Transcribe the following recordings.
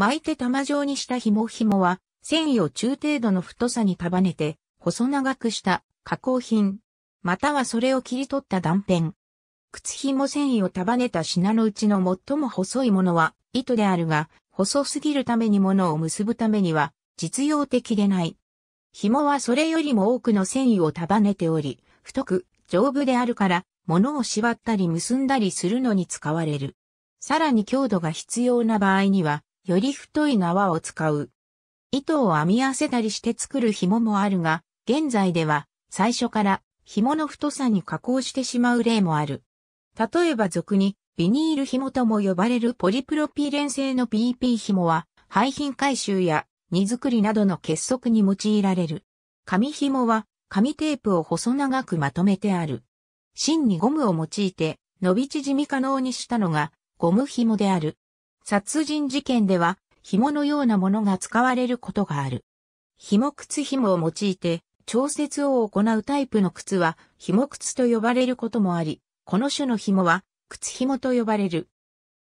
巻いて玉状にした紐紐は、繊維を中程度の太さに束ねて、細長くした加工品、またはそれを切り取った断片。靴紐繊維を束ねた品のうちの最も細いものは糸であるが、細すぎるためにものを結ぶためには実用的でない。紐はそれよりも多くの繊維を束ねており、太く丈夫であるから、物を縛ったり結んだりするのに使われる。さらに強度が必要な場合には、より太い縄を使う。糸を編み合わせたりして作る紐もあるが、現在では最初から紐の太さに加工してしまう例もある。例えば俗にビニール紐とも呼ばれるポリプロピレン製の PP 紐は廃品回収や荷造りなどの結束に用いられる。紙紐は紙テープを細長くまとめてある。芯にゴムを用いて伸び縮み可能にしたのがゴム紐である。殺人事件では、紐のようなものが使われることがある。紐靴紐を用いて、調節を行うタイプの靴は、紐靴と呼ばれることもあり、この種の紐は、靴紐と呼ばれる。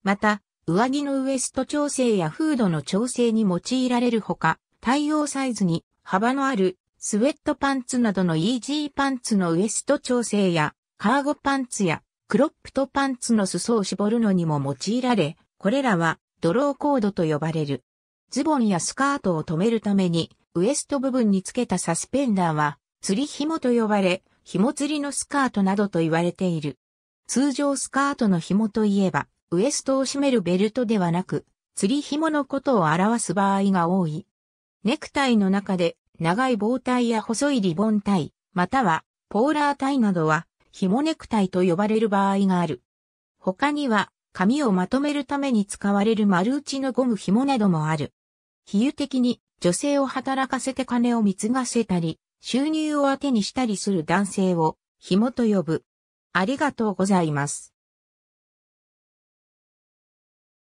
また、上着のウエスト調整やフードの調整に用いられるほか、対応サイズに幅のあるスウェットパンツなどのイージーパンツのウエスト調整や、カーゴパンツやクロップトパンツの裾を絞るのにも用いられ、これらはドローコードと呼ばれる。ズボンやスカートを留めるために、ウエスト部分につけたサスペンダーは、釣り紐と呼ばれ、紐釣りのスカートなどと言われている。通常スカートの紐といえば、ウエストを締めるベルトではなく、釣り紐のことを表す場合が多い。ネクタイの中で、長い棒体や細いリボン体、または、ポーラー体などは、紐ネクタイと呼ばれる場合がある。他には、紙をまとめるために使われる丸打ちのゴム紐などもある。比喩的に女性を働かせて金を貢がせたり、収入を当てにしたりする男性を紐と呼ぶ。ありがとうございます。